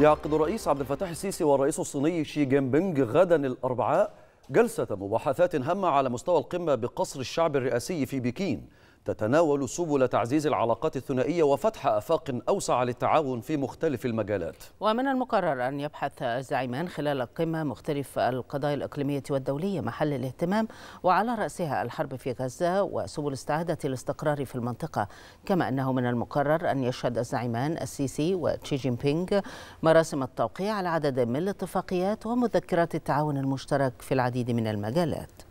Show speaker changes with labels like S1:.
S1: يعقد الرئيس عبد الفتاح السيسي والرئيس الصيني شي جين بينغ غدا الأربعاء جلسة مباحثات هامة على مستوى القمة بقصر الشعب الرئاسي في بكين تتناول سبل تعزيز العلاقات الثنائية وفتح آفاق أوسع للتعاون في مختلف المجالات
S2: ومن المقرر أن يبحث الزعيمان خلال القمة مختلف القضايا الإقليمية والدولية محل الاهتمام وعلى رأسها الحرب في غزة وسبل استعادة الاستقرار في المنطقة كما أنه من المقرر أن يشهد الزعيمان السيسي وتشي جين بينغ مراسم التوقيع على عدد من الاتفاقيات ومذكرات التعاون المشترك في العديد من المجالات